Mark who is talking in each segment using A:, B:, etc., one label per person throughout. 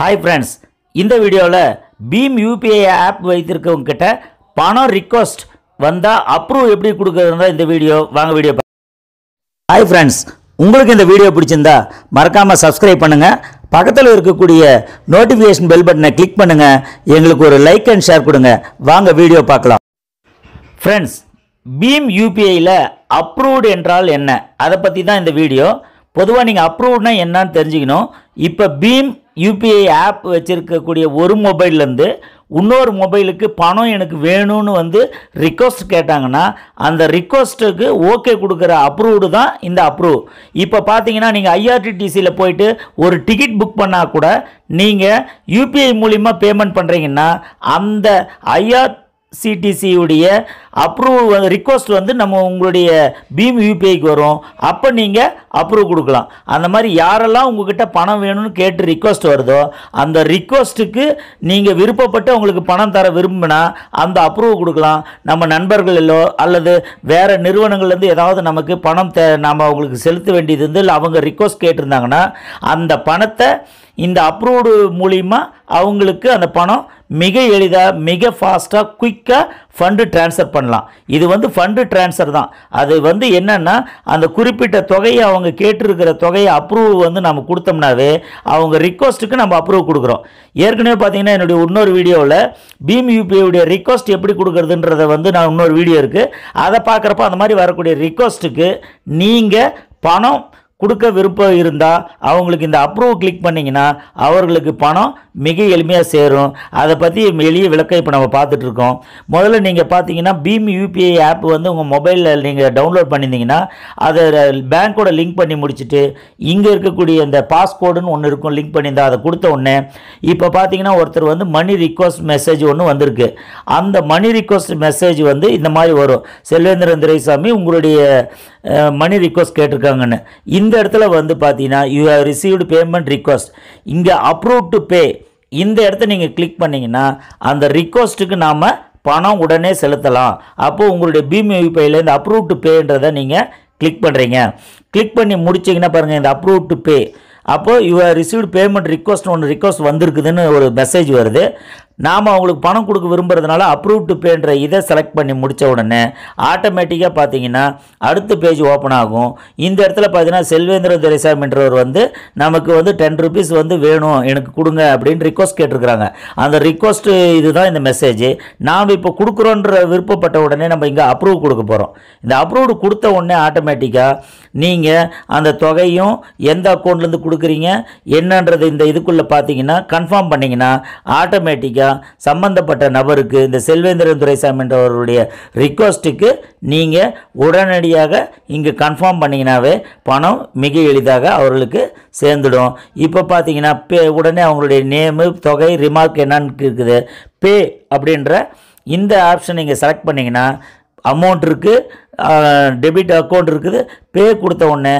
A: hi friends இந்த வீடியோவில் beam UPI app வைத்திருக்கவங்க கிட்ட பணம் ரிக்வஸ்ட் வந்தால் அப்ரூவ் எப்படி கொடுக்குறதுனா இந்த வீடியோ வாங்க வீடியோ ஹாய் ஃப்ரெண்ட்ஸ் உங்களுக்கு இந்த வீடியோ பிடிச்சிருந்தா மறக்காமல் சப்ஸ்கிரைப் பண்ணுங்கள் பக்கத்தில் இருக்கக்கூடிய நோட்டிஃபிகேஷன் பெல் பட்டனை கிளிக் பண்ணுங்கள் எங்களுக்கு ஒரு லைக் அண்ட் ஷேர் கொடுங்க வாங்க வீடியோ பார்க்கலாம் ஃப்ரெண்ட்ஸ் பீம் யூபிஐயில் அப்ரூவ்டு என்றால் என்ன அதை பற்றி தான் இந்த வீடியோ பொதுவாக நீங்கள் அப்ரூவ்னா என்னன்னு தெரிஞ்சுக்கணும் இப்போ பீம் யூபிஐ ஆப் வச்சுருக்கக்கூடிய ஒரு மொபைல்லேருந்து இன்னொரு மொபைலுக்கு பணம் எனக்கு வேணும்னு வந்து ரிக்வஸ்ட் கேட்டாங்கன்னா அந்த ரிக்வஸ்ட்டுக்கு ஓகே கொடுக்குற அப்ரூவ்டு தான் இந்த அப்ரூவ் இப்போ பார்த்தீங்கன்னா நீங்கள் ஐஆர்டிடிசியில் போயிட்டு ஒரு டிக்கெட் புக் பண்ணால் கூட நீங்கள் யூபிஐ மூலிமா பேமெண்ட் பண்ணுறீங்கன்னா அந்த ஐஆர் சிடிசியுடைய அப்ரூவ் ரிக்வஸ்ட் வந்து நம்ம உங்களுடைய பீம் யூபிஐக்கு வரும் அப்போ நீங்கள் அப்ரூவ் கொடுக்கலாம் அந்த மாதிரி யாரெல்லாம் உங்ககிட்ட பணம் வேணும்னு கேட்டு ரிக்வஸ்ட் வருதோ அந்த ரிக்வஸ்ட்டுக்கு நீங்கள் விருப்பப்பட்டு உங்களுக்கு பணம் தர விரும்பினா அந்த அப்ரூவ் கொடுக்கலாம் நம்ம நண்பர்களிலோ அல்லது வேறு நிறுவனங்கள்லேருந்து ஏதாவது நமக்கு பணம் தே நம்ம அவங்களுக்கு செலுத்த வேண்டியது வந்து இல்லை அவங்க ரிக்வஸ்ட் கேட்டிருந்தாங்கன்னா அந்த பணத்தை இந்த அப்ரூவ்டு மூலிமா அவங்களுக்கு அந்த பணம் மிக எளிதாக மிக ஃபாஸ்ட்டாக குயிக்காக ஃபண்டு டிரான்ஸ்ஃபர் பண்ண பண்ணலாம் இது வந்து ஃபண்டு டிரான்ஸ்ஃபர் தான் அது வந்து என்னென்னா அந்த குறிப்பிட்ட தொகையை அவங்க கேட்டிருக்கிற தொகையை அப்ரூவ் வந்து நம்ம கொடுத்தோம்னாவே அவங்க ரிக்வஸ்ட்டுக்கு நம்ம அப்ரூவ் கொடுக்குறோம் ஏற்கனவே பார்த்தீங்கன்னா என்னுடைய இன்னொரு வீடியோவில் பீம் யூபிஐடைய ரிக்வஸ்ட் எப்படி கொடுக்குறதுன்றத வந்து நான் இன்னொரு வீடியோ இருக்குது அதை பார்க்குறப்ப அந்த மாதிரி வரக்கூடிய ரிக்வஸ்ட்டுக்கு நீங்கள் பணம் கொடுக்க விருப்பம் இருந்தால் அவங்களுக்கு இந்த அப்ரூவ் கிளிக் பண்ணிங்கன்னா அவர்களுக்கு பணம் மிக எளிமையாக சேரும் அதை பற்றி எளிய விளக்கம் இப்போ நம்ம பார்த்துட்ருக்கோம் முதல்ல நீங்கள் பார்த்தீங்கன்னா பீம் யூபிஐ ஆப் வந்து உங்கள் மொபைலில் நீங்கள் டவுன்லோட் பண்ணியிருந்தீங்கன்னா அதை பேங்க்கோட லிங்க் பண்ணி முடிச்சுட்டு இங்கே இருக்கக்கூடிய இந்த பாஸ்கோடுன்னு ஒன்று இருக்கும் லிங்க் பண்ணியிருந்தா அதை கொடுத்த உடனே இப்போ பார்த்தீங்கன்னா ஒருத்தர் வந்து மணி ரிக்வஸ்ட் மெசேஜ் ஒன்று வந்திருக்கு அந்த மணி ரிக்வஸ்ட் மெசேஜ் வந்து இந்த மாதிரி வரும் செல்வேந்திரன் துரைசாமி உங்களுடைய மணி ரிக்வஸ்ட் கேட்டிருக்காங்கன்னு இந்த இடத்துல வந்து பார்த்தீங்கன்னா you have received payment request இங்கே அப்ரூவ் டு பே இந்த இடத்த நீங்கள் கிளிக் பண்ணிங்கன்னா அந்த ரிக்வஸ்ட்டுக்கு நாம் பணம் உடனே செலுத்தலாம் அப்போது உங்களுடைய பீம் யூபிஐலேருந்து அப்ரூவ் டு பேன்றதை நீங்கள் கிளிக் பண்ணுறீங்க கிளிக் பண்ணி முடிச்சிங்கன்னா பாருங்கள் இந்த அப்ரூவ் டு பே அப்போது யூ ரிசீவ்டு பேமெண்ட் ரிக்வஸ்ட் ஒன்று ரிக்வஸ்ட் வந்திருக்குதுன்னு ஒரு மெசேஜ் வருது நாம் அவங்களுக்கு பணம் கொடுக்க விரும்புகிறதுனால அப்ரூவ் டு பேன்ற இதை செலக்ட் பண்ணி முடித்த உடனே ஆட்டோமேட்டிக்காக பார்த்தீங்கன்னா அடுத்த பேஜ் ஓப்பன் ஆகும் இந்த இடத்துல பார்த்தீங்கன்னா செல்வேந்திர என்றவர் வந்து நமக்கு வந்து டென் ருபீஸ் வந்து வேணும் எனக்கு கொடுங்க அப்படின்னு ரிக்வஸ்ட் கேட்டிருக்கிறாங்க அந்த ரிக்வஸ்ட்டு இதுதான் இந்த மெசேஜ் நாம் இப்போ கொடுக்குறோன்ற விருப்பப்பட்ட உடனே நம்ம இங்கே அப்ரூவ் கொடுக்க போகிறோம் இந்த அப்ரூவ்டு கொடுத்த உடனே ஆட்டோமேட்டிக்காக நீங்கள் அந்த தொகையும் எந்த அக்கௌண்ட்லேருந்து கொடுக்குறீங்க என்னன்றது இந்த இதுக்குள்ளே பார்த்தீங்கன்னா கன்ஃபார்ம் பண்ணிங்கன்னா ஆட்டோமேட்டிக்காக தெரிஞ்சால் சம்பந்தப்பட்ட நபருக்கு இந்த செல்வேந்திரன் துரைசாமி என்றவருடைய ரிக்வஸ்ட்டுக்கு நீங்கள் உடனடியாக இங்கே கன்ஃபார்ம் பண்ணிங்கனாவே பணம் மிக எளிதாக அவர்களுக்கு சேர்ந்துடும் இப்போ பார்த்தீங்கன்னா பே உடனே அவங்களுடைய நேமு தொகை ரிமார்க் என்னன்னு இருக்குது பே அப்படின்ற இந்த ஆப்ஷன் நீங்கள் செலக்ட் பண்ணிங்கன்னா அமௌண்ட் இருக்குது டெபிட் அக்கௌண்ட் இருக்குது பே கொடுத்த உடனே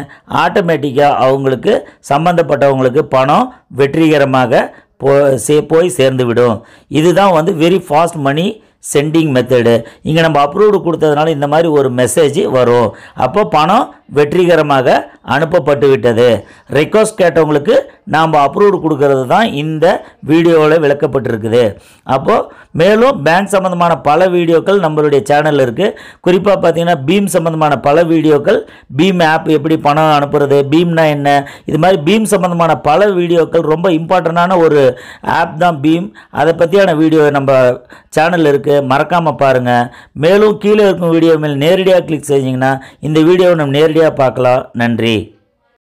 A: ஆட்டோமேட்டிக்காக அவங்களுக்கு சம்மந்தப்பட்டவங்களுக்கு பணம் வெற்றிகரமாக போ சே போய் சேர்ந்துவிடும் இதுதான் வந்து very fast money sending method இங்கே நம்ம அப்ரூவ்டு கொடுத்ததுனால இந்த மாதிரி ஒரு மெசேஜ் வரும் அப்போ பணம் வெற்றிகரமாக அனுப்பப்பட்டு விட்டது ரெக்வஸ்ட் கேட்டவங்களுக்கு நாம் அப்ரூவ்டு கொடுக்கறது தான் இந்த வீடியோவில் விளக்கப்பட்டிருக்குது அப்போது மேலும் பேங்க் சம்மந்தமான பல வீடியோக்கள் நம்மளுடைய சேனலில் இருக்குது குறிப்பாக பார்த்தீங்கன்னா பீம் சம்மந்தமான பல வீடியோக்கள் பீம் ஆப் எப்படி பணம் அனுப்புறது பீம்னா என்ன இது மாதிரி பீம் சம்மந்தமான பல வீடியோக்கள் ரொம்ப இம்பார்ட்டண்ட்டான ஒரு ஆப் தான் பீம் அதை பற்றியான வீடியோ நம்ம சேனலில் இருக்குது இருக்குது மறக்காமல் பாருங்கள் மேலும் கீழே இருக்கும் வீடியோ மேல் நேரடியாக கிளிக் செஞ்சிங்கன்னா இந்த வீடியோவை நம்ம நேரடியாக பார்க்கலாம் நன்றி